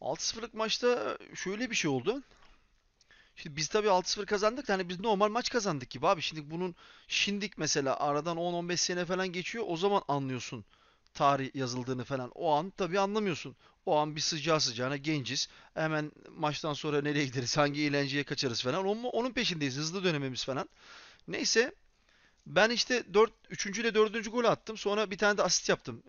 6-0'lık maçta şöyle bir şey oldu. Şimdi biz tabii 6-0 kazandık da hani biz normal maç kazandık gibi abi. Şimdi bunun şindik mesela aradan 10-15 sene falan geçiyor. O zaman anlıyorsun tarih yazıldığını falan. O an tabii anlamıyorsun. O an bir sıcağı sıcağına genciz. Hemen maçtan sonra nereye gideriz, hangi eğlenceye kaçarız falan. Onun, onun peşindeyiz. Hızlı dönememiz falan. Neyse ben işte 4, 3. ile 4. golü attım. Sonra bir tane de asist yaptım.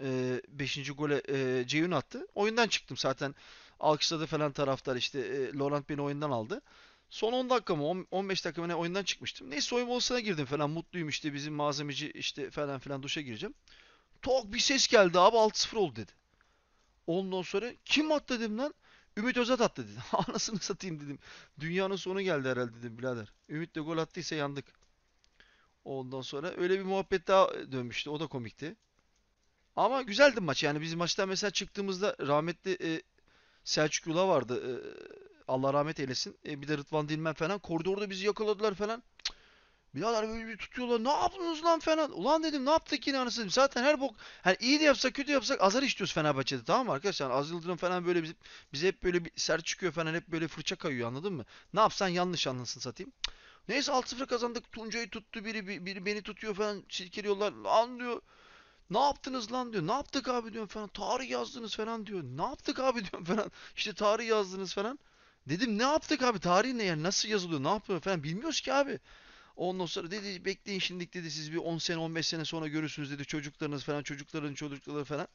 5. E, ee, gole e, Ceyhun attı. Oyundan çıktım zaten alkışladı falan taraftar işte e, Laurent beni oyundan aldı. Son 10 dakika mı 15 dakika mı ne oyundan çıkmıştım. Neyse soyunma odasına girdim falan mutluyum işte bizim malzemeci işte falan filan duşa gireceğim. Tok bir ses geldi abi 6-0 oldu dedi. Ondan sonra kim attı dedim lan. Ümit Özat attı dedim. Anasını satayım dedim. Dünyanın sonu geldi herhalde dedim birader. Ümit de gol attıysa yandık. Ondan sonra öyle bir muhabbet daha dönmüştü. O da komikti. Ama güzeldi maç. Yani biz maçtan mesela çıktığımızda rahmetli e, Selçuk Yula vardı. E, e, Allah rahmet eylesin. E, bir de Rıdvan Dilmen falan. Koridorda bizi yakaladılar falan. Cık. Birader böyle bir tutuyorlar. Ne yaptınız lan falan. Ulan dedim ne yaptık yine anasını Zaten her bok. Hani iyi de yapsak kötü yapsak azar işliyoruz Fenerbahçe'de tamam mı arkadaşlar? Yani Az Yıldırım falan böyle bize, bize hep böyle bir sert çıkıyor falan. Hep böyle fırça kayıyor anladın mı? Ne yapsan yanlış anlasın satayım. Neyse 6-0 kazandık. Tuncay'ı tuttu biri, biri beni tutuyor falan. Silkeliyorlar. Lan diyor. Ne yaptınız lan diyor. Ne yaptık abi diyorum falan. Tarih yazdınız falan diyor. Ne yaptık abi diyorum falan. İşte tarih yazdınız falan. Dedim ne yaptık abi tarih ne yani nasıl yazılıyor ne yapıyor falan bilmiyoruz ki abi. Ondan sonra dedi bekleyin şimdilik dedi siz bir 10 sene 15 sene sonra görürsünüz dedi çocuklarınız falan çocukların çocukları falan.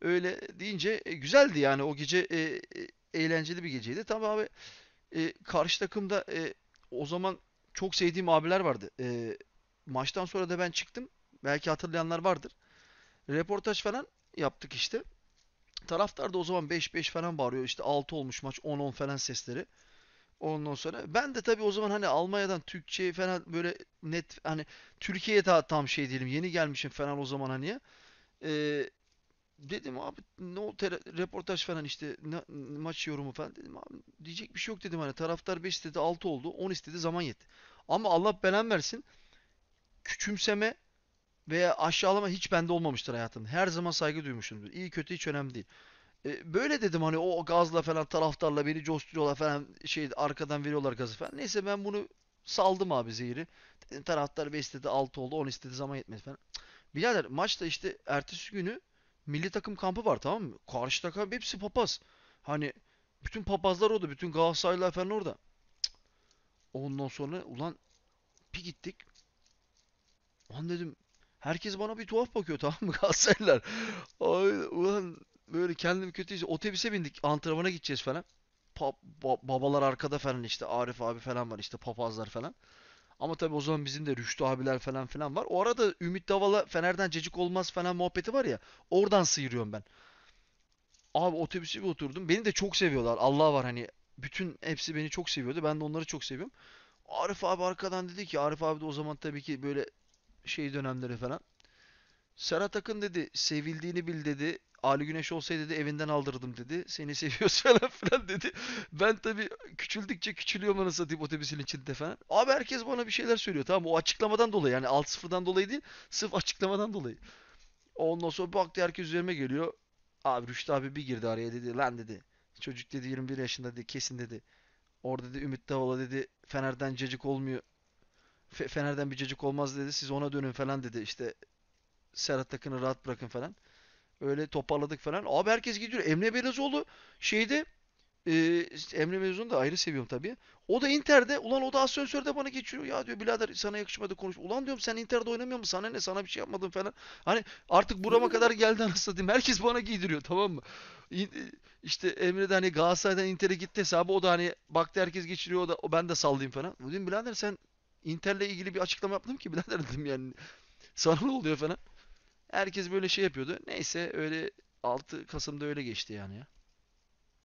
Öyle deyince e, güzeldi yani o gece e, e, eğlenceli bir geceydi. Tabi abi e, karşı takımda e, o zaman çok sevdiğim abiler vardı. E, maçtan sonra da ben çıktım. Belki hatırlayanlar vardır. Reportaj falan yaptık işte. Taraftar da o zaman 5-5 falan bağırıyor. İşte 6 olmuş maç 10-10 falan sesleri. Ondan sonra ben de tabii o zaman hani Almanya'dan Türkçe falan böyle net hani Türkiye'ye daha tam şey diyelim, Yeni gelmişim falan o zaman hani. Ee, dedim abi ne o reportaj falan işte ne, maç yorumu falan dedim abi diyecek bir şey yok dedim hani taraftar 5 istedi 6 oldu 10 istedi zaman yetti. Ama Allah belen versin küçümseme ve aşağılama hiç bende olmamıştır hayatım. Her zaman saygı duymuşumdur. İyi kötü hiç önemli değil. E, böyle dedim hani o gazla falan taraftarla beni coşturuyorlar falan şey arkadan veriyorlar gazı falan. Neyse ben bunu saldım abi zehiri. Dedim, taraftar 5 istedi 6 oldu 10 istedi zaman yetmedi falan. Birader maçta işte ertesi günü milli takım kampı var tamam mı? Karşı takım hepsi papaz. Hani bütün papazlar orada. Bütün Galatasaraylılar falan orada. Ondan sonra ulan bir gittik. Lan dedim Herkes bana bir tuhaf bakıyor tamam mı Galatasaraylılar. Ay, ulan böyle kendim kötü hissediyorum. Otobüse bindik antrenmana gideceğiz falan. Pa- ba- babalar arkada falan işte Arif abi falan var işte papazlar falan. Ama tabii o zaman bizim de Rüştü abiler falan filan var. O arada Ümit Davala Fener'den cacık olmaz falan muhabbeti var ya. Oradan sıyırıyorum ben. Abi otobüse bir oturdum. Beni de çok seviyorlar. Allah var hani bütün hepsi beni çok seviyordu. Ben de onları çok seviyorum. Arif abi arkadan dedi ki Arif abi de o zaman tabii ki böyle şey dönemleri falan. Serhat Akın dedi sevildiğini bil dedi. Ali Güneş olsaydı dedi evinden aldırdım dedi. Seni seviyoruz falan filan dedi. Ben tabii küçüldükçe küçülüyorum anasını satayım otobüsün içinde falan. Abi herkes bana bir şeyler söylüyor tamam o açıklamadan dolayı yani 6-0'dan dolayı değil sırf açıklamadan dolayı. Ondan sonra baktı herkes üzerime geliyor. Abi Rüştü abi bir girdi araya dedi lan dedi. Çocuk dedi 21 yaşında dedi kesin dedi. Orada dedi Ümit Davala dedi Fener'den cacık olmuyor. Fener'den bir cacık olmaz dedi. Siz ona dönün falan dedi. İşte Serhat takını rahat bırakın falan. Öyle toparladık falan. Abi herkes gidiyor. Emre Belezoğlu şeyde e, işte Emre Belezoğlu'nu da ayrı seviyorum tabii. O da Inter'de. Ulan o da asansörde bana geçiyor. Ya diyor birader sana yakışmadı konuş. Ulan diyorum sen Inter'de oynamıyor musun? Sana ne? Sana bir şey yapmadım falan. Hani artık burama kadar geldi anasını diyeyim. Herkes bana giydiriyor tamam mı? E, işte Emre de hani Galatasaray'dan Inter'e gitti hesabı. O da hani baktı herkes geçiriyor. O da o ben de sallayayım falan. Dedim birader sen Inter'le ilgili bir açıklama yaptım ki birader dedim yani. Sana ne oluyor falan. Herkes böyle şey yapıyordu. Neyse öyle 6 Kasım'da öyle geçti yani ya.